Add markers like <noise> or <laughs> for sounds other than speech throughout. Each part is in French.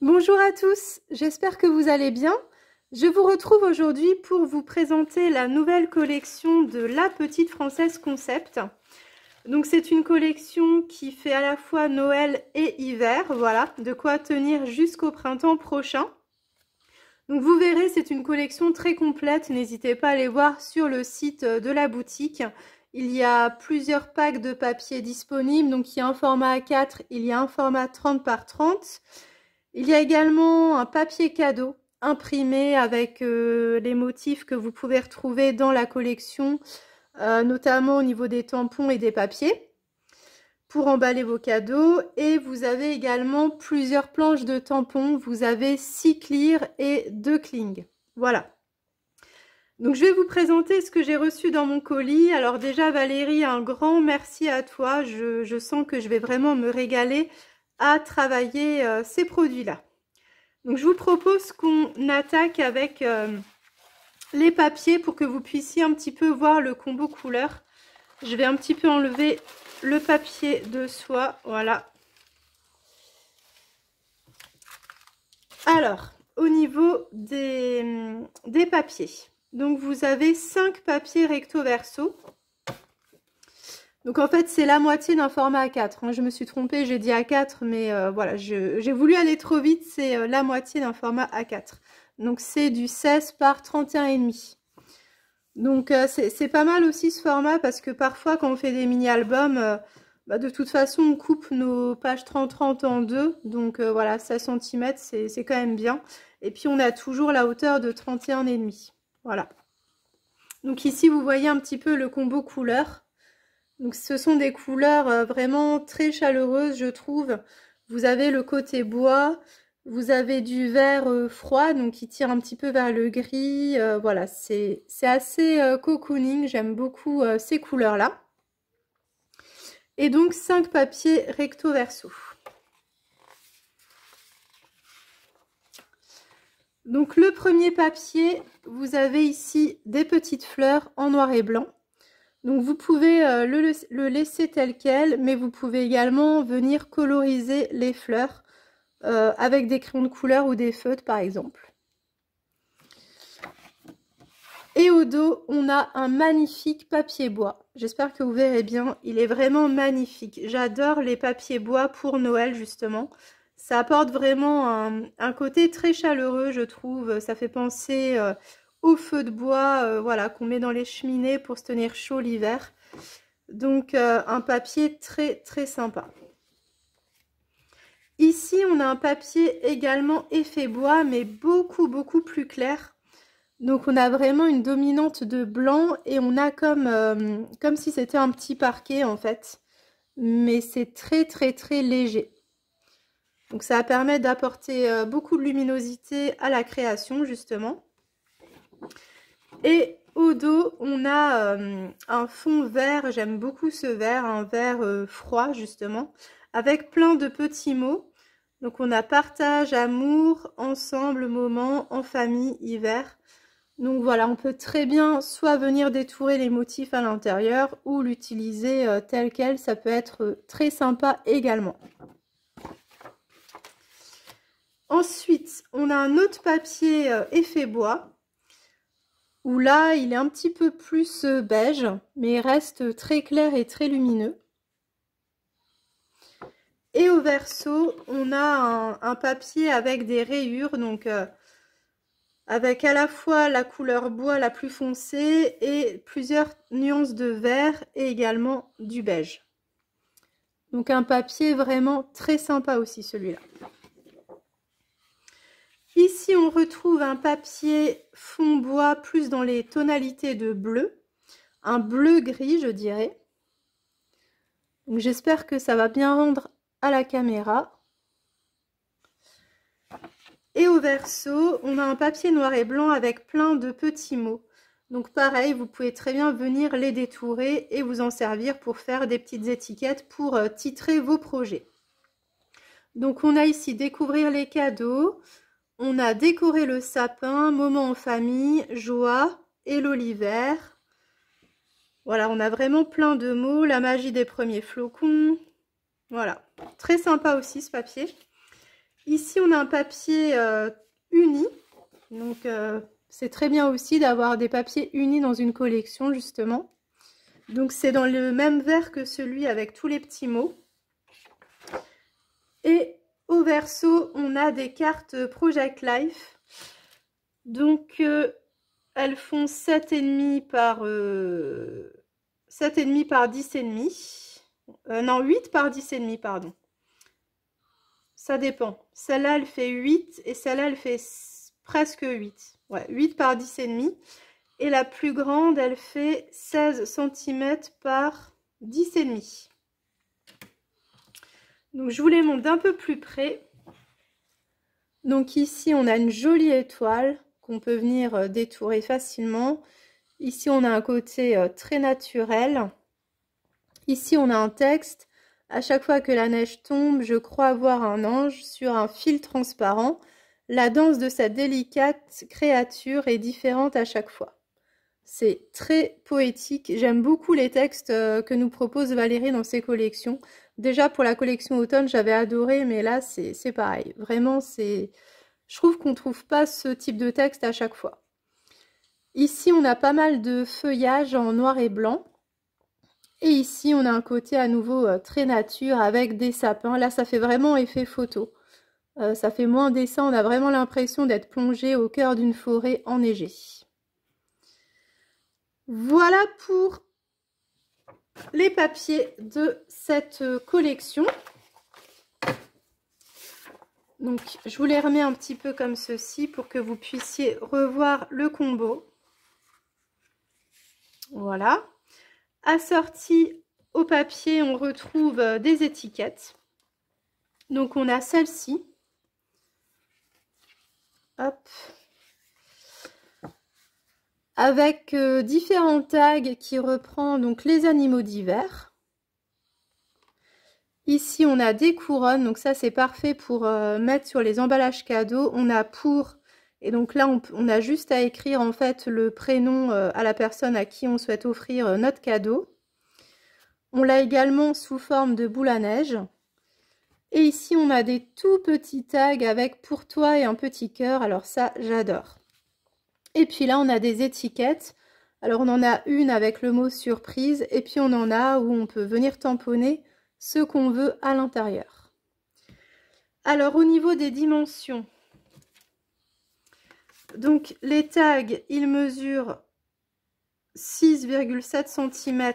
Bonjour à tous, j'espère que vous allez bien. Je vous retrouve aujourd'hui pour vous présenter la nouvelle collection de La Petite Française Concept. Donc c'est une collection qui fait à la fois Noël et hiver, voilà, de quoi tenir jusqu'au printemps prochain. Donc vous verrez, c'est une collection très complète, n'hésitez pas à aller voir sur le site de la boutique. Il y a plusieurs packs de papier disponibles, donc il y a un format A4, il y a un format 30 par 30. Il y a également un papier cadeau imprimé avec euh, les motifs que vous pouvez retrouver dans la collection, euh, notamment au niveau des tampons et des papiers, pour emballer vos cadeaux. Et vous avez également plusieurs planches de tampons. Vous avez six clear et deux cling. Voilà. Donc je vais vous présenter ce que j'ai reçu dans mon colis. Alors déjà Valérie, un grand merci à toi. je sens que je vais vraiment me régaler à travailler euh, ces produits-là. Donc je vous propose qu'on attaque avec euh, les papiers pour que vous puissiez un petit peu voir le combo couleur. Je vais un petit peu enlever le papier de soie, voilà. Alors, au niveau des, papiers, donc vous avez cinq papiers recto-verso. Donc en fait, c'est la moitié d'un format A4. Hein. Je me suis trompée, j'ai dit A4, mais euh, voilà, j'ai voulu aller trop vite. C'est euh, la moitié d'un format A4. Donc c'est du 16 par 31,5. Donc euh, c'est pas mal aussi ce format parce que parfois quand on fait des mini-albums, bah, de toute façon on coupe nos pages 30-30 en deux. Donc voilà, 16 cm, c'est quand même bien. Et puis on a toujours la hauteur de 31,5. Voilà. Donc ici, vous voyez un petit peu le combo couleur. Donc ce sont des couleurs euh, vraiment très chaleureuses, je trouve. Vous avez le côté bois, vous avez du vert euh, froid, donc qui tire un petit peu vers le gris. Euh, voilà, c'est assez cocooning, j'aime beaucoup ces couleurs-là. Et donc 5 papiers recto verso. Donc le premier papier, vous avez ici des petites fleurs en noir et blanc. Donc vous pouvez euh, le, laisser tel quel, mais vous pouvez également venir coloriser les fleurs euh, avec des crayons de couleur ou des feutres par exemple. Et au dos, on a un magnifique papier bois. J'espère que vous verrez bien, il est vraiment magnifique. J'adore les papiers bois pour Noël justement. Ça apporte vraiment un, côté très chaleureux, je trouve. Ça fait penser euh, au feu de bois euh, voilà, qu'on met dans les cheminées pour se tenir chaud l'hiver. Donc euh, un papier très très sympa. Ici on a un papier également effet bois mais beaucoup beaucoup plus clair. Donc on a vraiment une dominante de blanc et on a comme, euh, comme si c'était un petit parquet en fait. Mais c'est très très très léger. Donc ça permet d'apporter beaucoup de luminosité à la création justement. Et au dos, on a euh, un fond vert, j'aime beaucoup ce vert, un vert euh, froid justement, avec plein de petits mots. Donc on a partage, amour, ensemble, moment, en famille, hiver. Donc voilà, on peut très bien soit venir détourer les motifs à l'intérieur ou l'utiliser euh, tel quel, ça peut être très sympa également. Ensuite, on a un autre papier effet bois où là il est un petit peu plus euh, beige, mais il reste très clair et très lumineux. Et au verso, on a un, papier avec des rayures, donc euh, avec à la fois la couleur bois la plus foncée et plusieurs nuances de vert et également du beige. Donc un papier vraiment très sympa aussi celui-là. Ici, on retrouve un papier fond bois plus dans les tonalités de bleu, un bleu-gris, je dirais. J'espère que ça va bien rendre à la caméra. Et au verso, on a un papier noir et blanc avec plein de petits mots. Donc pareil, vous pouvez très bien venir les détourer et vous en servir pour faire des petites étiquettes pour euh, titrer vos projets. Donc on a ici découvrir les cadeaux, on a décoré le sapin, moment en famille, joie, et l'oliver Voilà, on a vraiment plein de mots, la magie des premiers flocons. Voilà, très sympa aussi ce papier. Ici, on a un papier euh, uni, donc euh, c'est très bien aussi d'avoir des papiers unis dans une collection justement. Donc c'est dans le même verre que celui avec tous les petits mots. Et au verso, on a des cartes Project Life. Donc, euh, elles font 7,5 par, 7,5 euh, par 10,5. Euh, non, 8 par 10,5, pardon. Ça dépend. Celle-là, elle fait 8 et celle-là, elle fait presque 8. Ouais, 8 par 10,5. Et la plus grande, elle fait 16 cm par 10,5. Donc je vous les montre d'un peu plus près. Donc ici on a une jolie étoile qu'on peut venir euh, détourer facilement. Ici on a un côté euh, très naturel. Ici on a un texte. À chaque fois que la neige tombe, je crois voir un ange sur un fil transparent. La danse de sa délicate créature est différente à chaque fois. C'est très poétique. J'aime beaucoup les textes euh, que nous propose Valérie dans ses collections. Déjà pour la collection automne, j'avais adoré, mais là c'est pareil. Vraiment, c'est, je trouve qu'on ne trouve pas ce type de texte à chaque fois. Ici, on a pas mal de feuillage en noir et blanc. Et ici, on a un côté à nouveau euh, très nature avec des sapins. Là, ça fait vraiment effet photo. Euh, ça fait moins dessin, on a vraiment l'impression d'être plongé au cœur d'une forêt enneigée. Voilà pour les papiers de cette collection. Donc, je vous les remets un petit peu comme ceci pour que vous puissiez revoir le combo. Voilà. Assorti au papier, on retrouve des étiquettes. Donc, on a celle-ci. Hop avec euh, différents tags qui reprend donc les animaux divers. Ici, on a des couronnes, donc ça c'est parfait pour euh, mettre sur les emballages cadeaux. On a pour, et donc là on, a juste à écrire en fait le prénom euh, à la personne à qui on souhaite offrir notre cadeau. On l'a également sous forme de boule à neige. Et ici, on a des tout petits tags avec pour toi et un petit cœur. Alors ça, j'adore. Et puis là, on a des étiquettes. Alors, on en a une avec le mot surprise et puis on en a où on peut venir tamponner ce qu'on veut à l'intérieur. Alors, au niveau des dimensions, donc les tags, ils mesurent 6,7 cm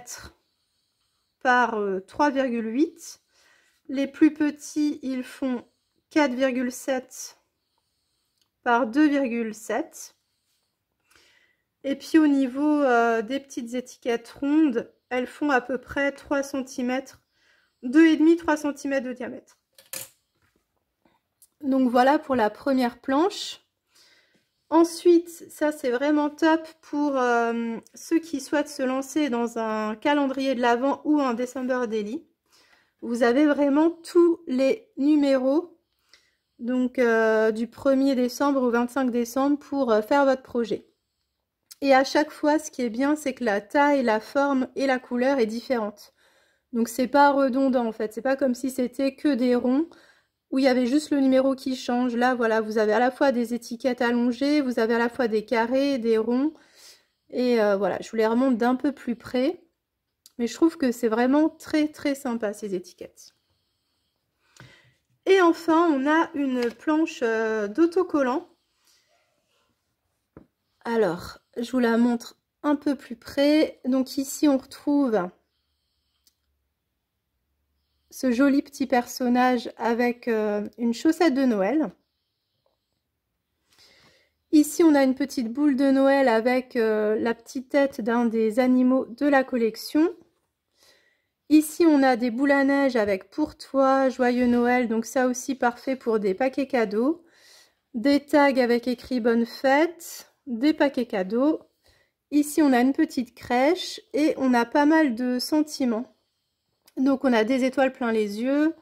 par 3,8. Euh, les plus petits, ils font 4,7 par 2,7. Et puis au niveau euh, des petites étiquettes rondes, elles font à peu près 3 cm, 2,5-3 cm de diamètre. Donc voilà pour la première planche. Ensuite, ça c'est vraiment top pour euh, ceux qui souhaitent se lancer dans un calendrier de l'Avent ou un December Daily. Vous avez vraiment tous les numéros, donc euh, du 1er décembre au 25 décembre pour faire votre projet. Et à chaque fois, ce qui est bien, c'est que la taille, la forme et la couleur est différente. Donc c'est pas redondant en fait, c'est pas comme si c'était que des ronds où il y avait juste le numéro qui change. Là, voilà, vous avez à la fois des étiquettes allongées, vous avez à la fois des carrés, des ronds. Et euh, voilà, je vous les remonte d'un peu plus près. Mais je trouve que c'est vraiment très très sympa ces étiquettes. Et enfin, on a une planche euh, d'autocollant. Alors, je vous la montre un peu plus près. Donc ici, on retrouve ce joli petit personnage avec euh, une chaussette de Noël. Ici, on a une petite boule de Noël avec euh, la petite tête d'un des animaux de la collection. Ici, on a des boules à neige avec pour toi, joyeux Noël, donc ça aussi parfait pour des paquets cadeaux. Des tags avec écrit bonne fête des paquets cadeaux. Ici, on a une petite crèche et on a pas mal de sentiments. Donc, on a des étoiles plein les yeux,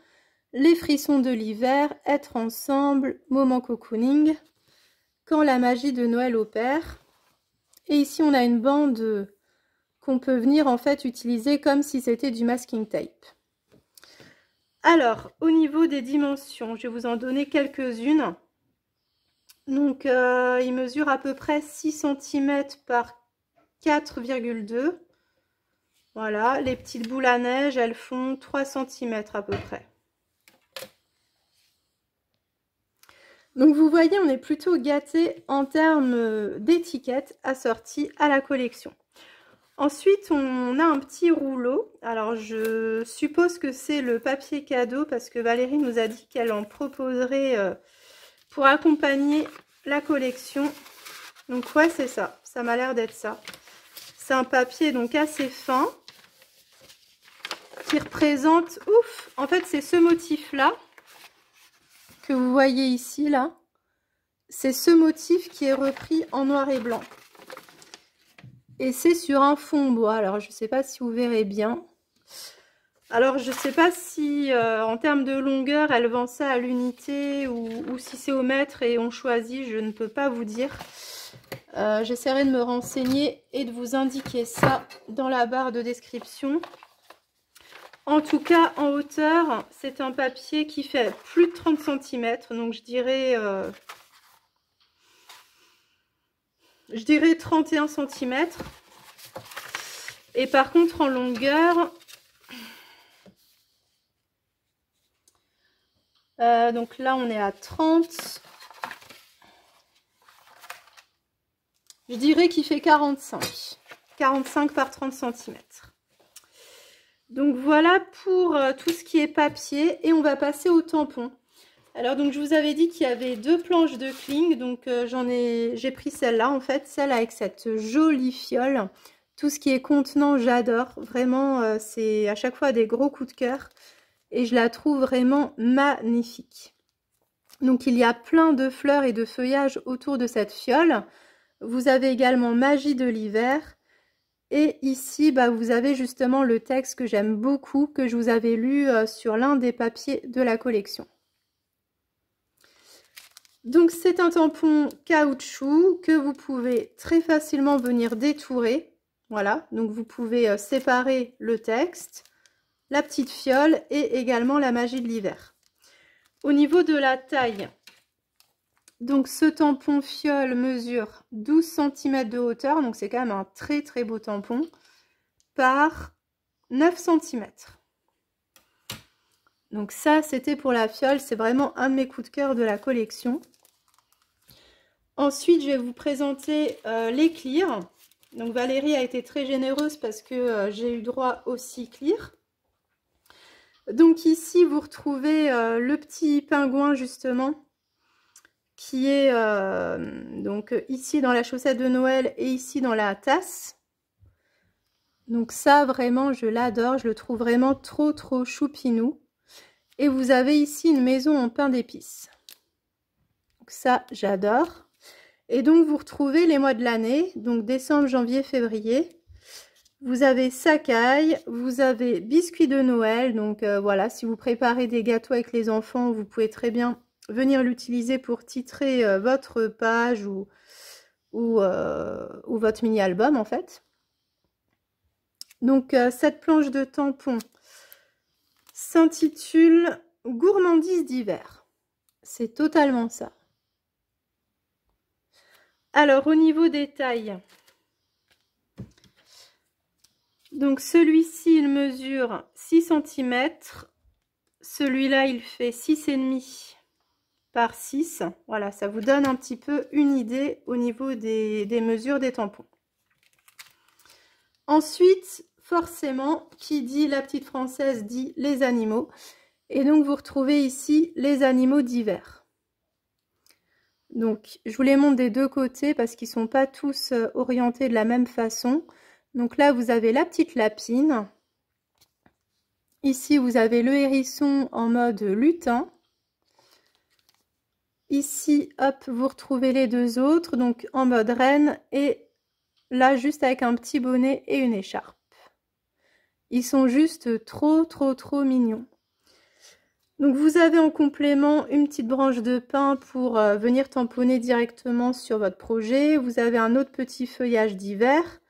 les frissons de l'hiver, être ensemble, moment cocooning, quand la magie de Noël opère. Et ici, on a une bande qu'on peut venir en fait utiliser comme si c'était du masking tape. Alors, au niveau des dimensions, je vais vous en donner quelques-unes. Donc, euh, il mesure à peu près 6 cm par 4,2. Voilà, les petites boules à neige, elles font 3 cm à peu près. Donc vous voyez, on est plutôt gâté en termes d'étiquettes assorties à la collection. Ensuite, on a un petit rouleau. Alors, je suppose que c'est le papier cadeau parce que Valérie nous a dit qu'elle en proposerait euh, pour accompagner la collection. Donc ouais, c'est ça. Ça m'a l'air d'être ça. C'est un papier donc assez fin qui représente... Ouf En fait, c'est ce motif-là que vous voyez ici, là. C'est ce motif qui est repris en noir et blanc. Et c'est sur un fond bois. Alors, je ne sais pas si vous verrez bien. Alors, je ne sais pas si euh, en termes de longueur, elle vend ça à l'unité ou, si c'est au mètre et on choisit, je ne peux pas vous dire. Euh, j'essaierai de me renseigner et de vous indiquer ça dans la barre de description. En tout cas, en hauteur, c'est un papier qui fait plus de 30 cm, donc je dirais, euh, je dirais 31 cm. Et par contre, en longueur, Euh, donc là, on est à 30. Je dirais qu'il fait 45. 45 par 30 cm. Donc voilà pour euh, tout ce qui est papier. Et on va passer au tampon. Alors donc je vous avais dit qu'il y avait deux planches de cling. Donc euh, j'en ai, j'ai pris celle-là en fait, celle avec cette jolie fiole. Tout ce qui est contenant, j'adore. Vraiment, c'est à chaque fois des gros coups de cœur et je la trouve vraiment magnifique. Donc il y a plein de fleurs et de feuillages autour de cette fiole. Vous avez également Magie de l'hiver. Et ici, bah, vous avez justement le texte que j'aime beaucoup, que je vous avais lu euh, sur l'un des papiers de la collection. Donc c'est un tampon caoutchouc que vous pouvez très facilement venir détourer. Voilà, donc vous pouvez euh, séparer le texte la petite fiole et également la magie de l'hiver. Au niveau de la taille, donc ce tampon fiole mesure 12 cm de hauteur, donc c'est quand même un très très beau tampon, par 9 cm. Donc ça, c'était pour la fiole, c'est vraiment un de mes coups de cœur de la collection. Ensuite, je vais vous présenter euh, les clear. Donc Valérie a été très généreuse parce que euh, j'ai eu droit aussi clear. Donc ici, vous retrouvez euh, le petit pingouin, justement, qui est euh, donc ici dans la chaussette de Noël et ici dans la tasse. Donc ça, vraiment, je l'adore. Je le trouve vraiment trop, trop choupinou. Et vous avez ici une maison en pain d'épices. Donc ça, j'adore. Et donc, vous retrouvez les mois de l'année, donc décembre, janvier, février. Vous avez Sakai, vous avez biscuits de Noël. Donc euh, voilà, si vous préparez des gâteaux avec les enfants, vous pouvez très bien venir l'utiliser pour titrer euh, votre page ou, euh, ou votre mini-album en fait. Donc cette planche de tampon s'intitule « Gourmandise d'hiver ». C'est totalement ça. Alors au niveau des tailles, donc celui-ci, il mesure 6 cm. Celui-là, il fait 6,5 par 6. Voilà, ça vous donne un petit peu une idée au niveau des, mesures des tampons. Ensuite, forcément, qui dit la petite française dit les animaux. Et donc, vous retrouvez ici les animaux divers. Donc, je vous les montre des deux côtés parce qu'ils ne sont pas tous euh, orientés de la même façon. Donc là, vous avez la petite lapine. Ici, vous avez le hérisson en mode lutin. Ici, hop, vous retrouvez les deux autres, donc en mode reine, et là, juste avec un petit bonnet et une écharpe. Ils sont juste trop, trop, trop mignons. Donc vous avez en complément une petite branche de pin pour euh, venir tamponner directement sur votre projet. Vous avez un autre petit feuillage d'hiver.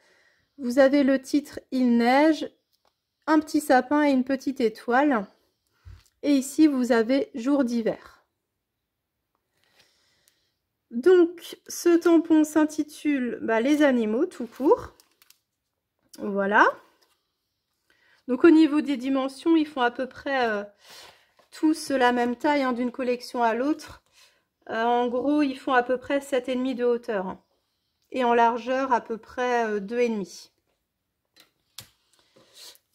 Vous avez le titre « Il neige », un petit sapin et une petite étoile. Et ici, vous avez « Jour d'hiver ». Donc, ce tampon s'intitule bah, Les animaux » tout court. Voilà. Donc, au niveau des dimensions, ils font à peu près euh, tous la même taille hein, d'une collection à l'autre. Euh, en gros, ils font à peu près 7,5 de hauteur. Hein et en largeur à peu près 2,5. Euh,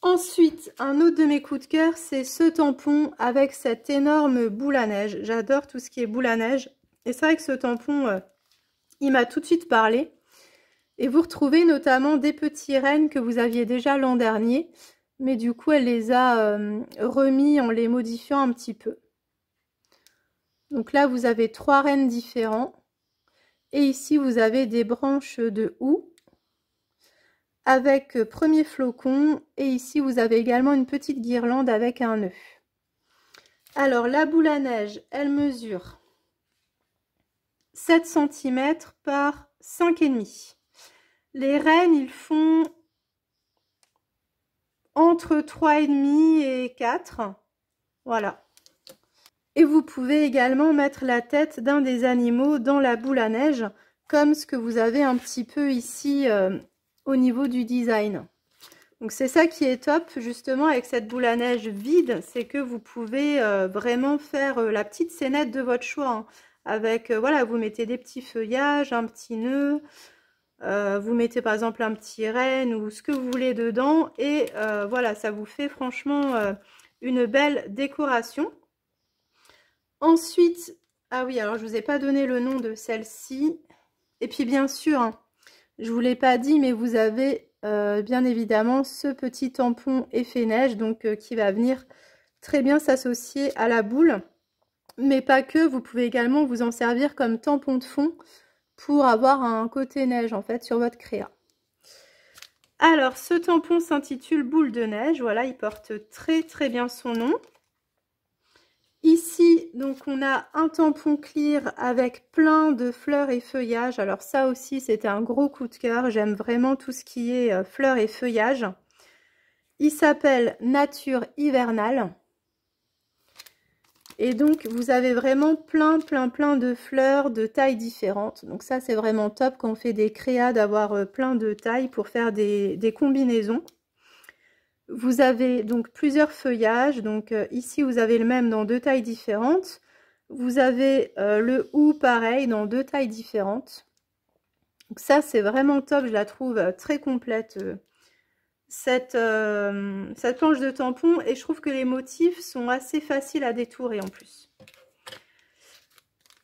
Ensuite, un autre de mes coups de cœur, c'est ce tampon avec cette énorme boule à neige. J'adore tout ce qui est boule à neige. Et c'est vrai que ce tampon, euh, il m'a tout de suite parlé. Et vous retrouvez notamment des petits rennes que vous aviez déjà l'an dernier. Mais du coup, elle les a euh, remis en les modifiant un petit peu. Donc là, vous avez trois rennes différents. Et ici, vous avez des branches de houx avec euh, premier flocon. Et ici, vous avez également une petite guirlande avec un nœud. Alors, la boule à neige, elle mesure 7 cm par 5,5. Les rennes, ils font entre 3,5 et 4. Voilà. Et vous pouvez également mettre la tête d'un des animaux dans la boule à neige, comme ce que vous avez un petit peu ici euh, au niveau du design. Donc c'est ça qui est top justement avec cette boule à neige vide, c'est que vous pouvez euh, vraiment faire euh, la petite scénette de votre choix. Hein. avec, voilà, vous mettez des petits feuillages, un petit nœud, vous mettez par exemple un petit renne ou ce que vous voulez dedans. Et voilà, ça vous fait franchement une belle décoration. Ensuite, ah oui, alors je ne vous ai pas donné le nom de celle-ci. Et puis bien sûr, hein, je ne vous l'ai pas dit, mais vous avez euh, bien évidemment ce petit tampon effet neige donc euh, qui va venir très bien s'associer à la boule. Mais pas que, vous pouvez également vous en servir comme tampon de fond pour avoir un côté neige en fait sur votre créa. Alors ce tampon s'intitule boule de neige, voilà il porte très très bien son nom. Ici, donc, on a un tampon clear avec plein de fleurs et feuillages. Alors ça aussi, c'était un gros coup de cœur. J'aime vraiment tout ce qui est euh, fleurs et feuillages. Il s'appelle Nature Hivernale. Et donc, vous avez vraiment plein, plein, plein de fleurs de tailles différentes. Donc ça, c'est vraiment top quand on fait des créas d'avoir euh, plein de tailles pour faire des combinaisons. Vous avez donc plusieurs feuillages. Donc euh, ici, vous avez le même dans deux tailles différentes. Vous avez euh, le ou pareil dans deux tailles différentes. Donc ça, c'est vraiment top. Je la trouve euh, très complète, cette, planche de tampon. Et je trouve que les motifs sont assez faciles à détourer en plus.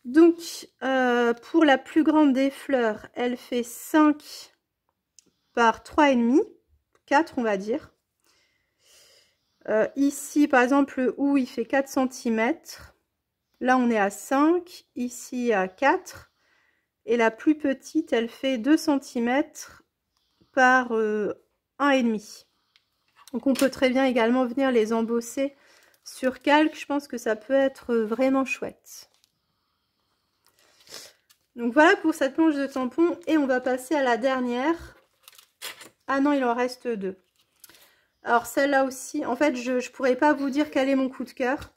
Donc, pour la plus grande des fleurs, elle fait 5 par 3,5, 4 on va dire. Euh, ici, par exemple, le il fait 4 cm. Là, on est à 5, ici à 4. Et la plus petite, elle fait 2 cm par euh, et 1,5. Donc, on peut très bien également venir les embosser sur calque. Je pense que ça peut être vraiment chouette. Donc voilà pour cette planche de tampon et on va passer à la dernière. Ah non, il en reste deux. Alors celle-là aussi, en fait, je ne pourrais pas vous dire quel est mon coup de cœur.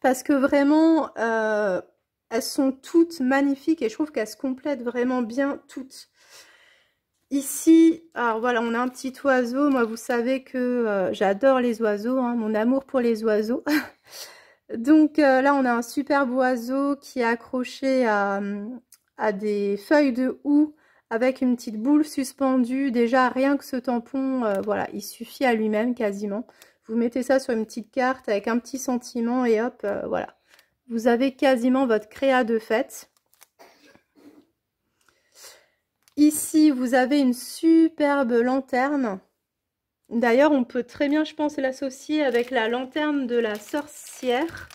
Parce que vraiment, euh, elles sont toutes magnifiques et je trouve qu'elles se complètent vraiment bien toutes. Ici, alors voilà, on a un petit oiseau. Moi, vous savez que euh, j'adore les oiseaux, hein, mon amour pour les oiseaux. <laughs> Donc euh, là, on a un superbe oiseau qui est accroché à, à des feuilles de houx avec une petite boule suspendue. Déjà, rien que ce tampon, euh, voilà, il suffit à lui-même quasiment. Vous mettez ça sur une petite carte avec un petit sentiment et hop, euh, voilà. Vous avez quasiment votre créa de fête. Ici, vous avez une superbe lanterne. D'ailleurs, on peut très bien, je pense, l'associer avec la lanterne de la sorcière.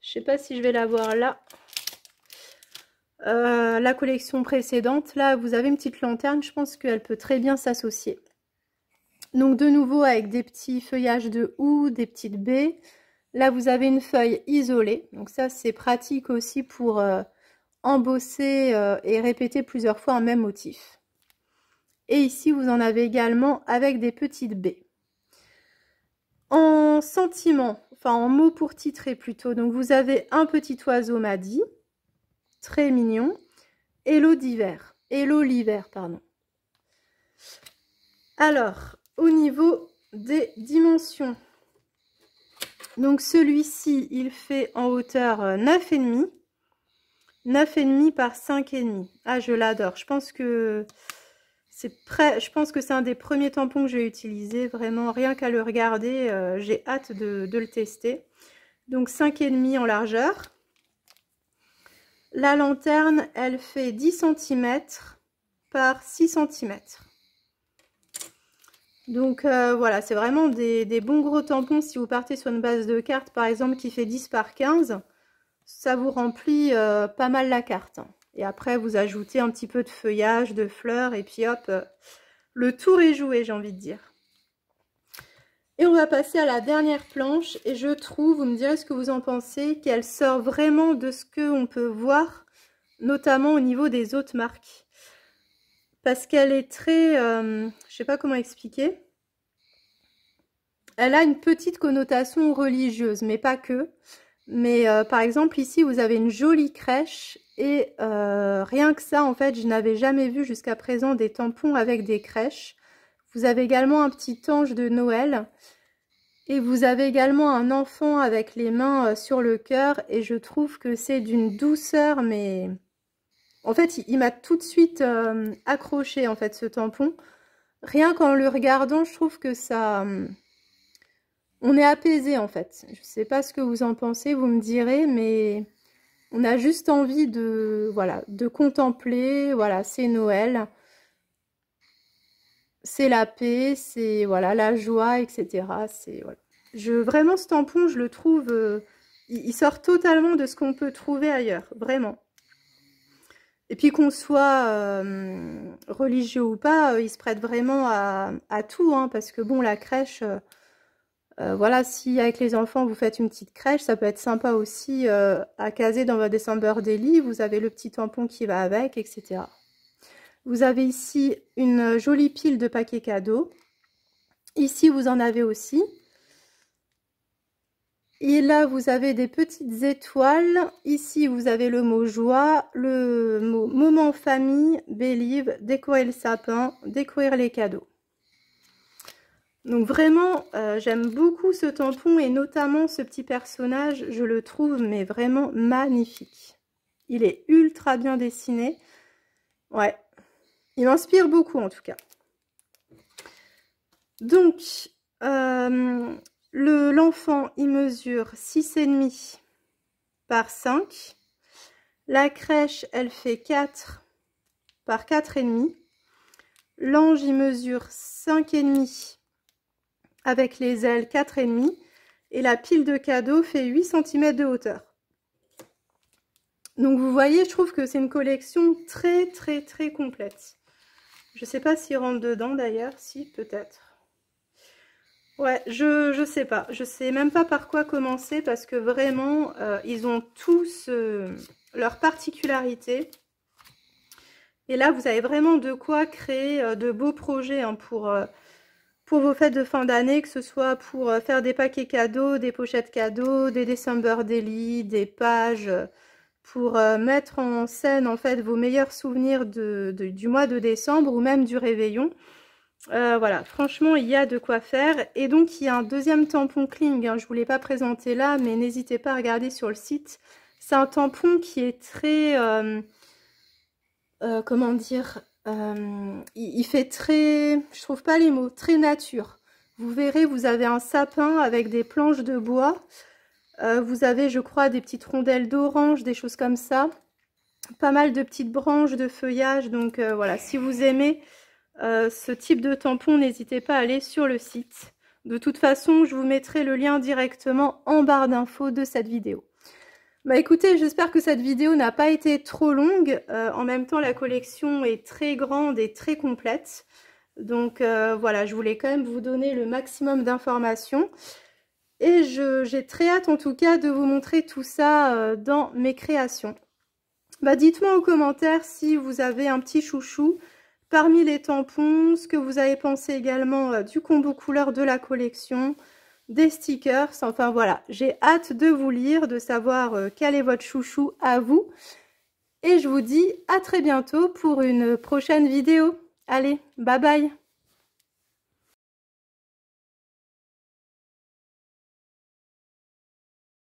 Je ne sais pas si je vais la voir là. Euh, la collection précédente. Là, vous avez une petite lanterne, je pense qu'elle peut très bien s'associer. Donc de nouveau avec des petits feuillages de houx, des petites baies. Là, vous avez une feuille isolée. Donc ça, c'est pratique aussi pour euh, embosser euh, et répéter plusieurs fois un même motif. Et ici, vous en avez également avec des petites baies. En sentiment, enfin en mots pour titrer plutôt, donc vous avez un petit oiseau m'a dit, très mignon. Hello d'hiver. Hello l'hiver, pardon. Alors, au niveau des dimensions. Donc celui-ci, il fait en hauteur 9,5. Euh, 9,5 par 5,5. Ah, je l'adore. Je pense que c'est prêt. Je pense que c'est un des premiers tampons que j'ai utilisé. Vraiment, rien qu'à le regarder, euh, j'ai hâte de, de, le tester. Donc 5,5 en largeur. La lanterne, elle fait 10 cm par 6 cm. Donc euh, voilà, c'est vraiment des, bons gros tampons si vous partez sur une base de carte par exemple qui fait 10 par 15. Ça vous remplit euh, pas mal la carte. Et après vous ajoutez un petit peu de feuillage, de fleurs et puis hop, euh, le tour est joué j'ai envie de dire. Et on va passer à la dernière planche et je trouve, vous me direz ce que vous en pensez, qu'elle sort vraiment de ce qu'on peut voir, notamment au niveau des autres marques. Parce qu'elle est très... je euh, je sais pas comment expliquer. Elle a une petite connotation religieuse, mais pas que. Mais euh, par exemple, ici, vous avez une jolie crèche et euh, rien que ça, en fait, je n'avais jamais vu jusqu'à présent des tampons avec des crèches. Vous avez également un petit ange de Noël. Et vous avez également un enfant avec les mains euh, sur le cœur. Et je trouve que c'est d'une douceur, mais... En fait, il, m'a tout de suite euh, accroché, en fait, ce tampon. Rien qu'en le regardant, je trouve que ça... Hum, on est apaisé, en fait. Je ne sais pas ce que vous en pensez, vous me direz, mais... On a juste envie de, voilà, de contempler, voilà, c'est Noël c'est la paix, c'est voilà la joie, etc. Je vraiment ce tampon, je le trouve, euh, il, sort totalement de ce qu'on peut trouver ailleurs, vraiment. Et puis qu'on soit euh, religieux ou pas, euh, il se prête vraiment à, tout, hein, parce que bon, la crèche, voilà, si avec les enfants vous faites une petite crèche, ça peut être sympa aussi à caser dans votre December Daily. Vous avez le petit tampon qui va avec, etc. Vous avez ici une jolie pile de paquets cadeaux. Ici, vous en avez aussi. Et là, vous avez des petites étoiles. Ici, vous avez le mot joie, le mot moment famille, Bélive, décorer le sapin, découvrir les cadeaux. Donc vraiment, euh, j'aime beaucoup ce tampon et notamment ce petit personnage. Je le trouve mais vraiment magnifique. Il est ultra bien dessiné. Ouais, il m'inspire beaucoup en tout cas. Donc, euh, l'enfant, il mesure 6,5 par 5. La crèche, elle fait 4 par 4,5. L'ange, il mesure 5,5 avec les ailes 4,5. Et la pile de cadeaux fait 8 cm de hauteur. Donc vous voyez, je trouve que c'est une collection très très très complète. Je sais pas s'ils rentrent dedans d'ailleurs, si peut-être. Ouais, je, ne sais pas. Je sais même pas par quoi commencer parce que vraiment, euh, ils ont tous euh, leur leurs particularités. Et là, vous avez vraiment de quoi créer euh, de beaux projets hein, pour, pour vos fêtes de fin d'année, que ce soit pour faire des paquets cadeaux, des pochettes cadeaux, des December Daily, des pages pour euh, mettre en scène en fait vos meilleurs souvenirs du mois de décembre ou même du réveillon. Euh, voilà, franchement, il y a de quoi faire. Et donc, il y a un deuxième tampon cling hein. je ne vous l'ai pas présenté là, mais n'hésitez pas à regarder sur le site. C'est un tampon qui est très... Euh, comment dire il, fait très... je trouve pas les mots, très nature. Vous verrez, vous avez un sapin avec des planches de bois. Euh, vous avez, je crois, des petites rondelles d'orange, des choses comme ça. Pas mal de petites branches de feuillage. Donc euh, voilà, si vous aimez euh, ce type de tampon, n'hésitez pas à aller sur le site. De toute façon, je vous mettrai le lien directement en barre d'infos de cette vidéo. Bah écoutez, j'espère que cette vidéo n'a pas été trop longue. en même temps, la collection est très grande et très complète. Donc voilà, je voulais quand même vous donner le maximum d'informations. Et j'ai très hâte en tout cas de vous montrer tout ça euh, dans mes créations. Bah, dites-moi en commentaire si vous avez un petit chouchou parmi les tampons, ce que vous avez pensé également euh, du combo couleur de la collection, des stickers, enfin voilà, j'ai hâte de vous lire, de savoir euh, quel est votre chouchou à vous. Et je vous dis à très bientôt pour une prochaine vidéo. Allez, bye bye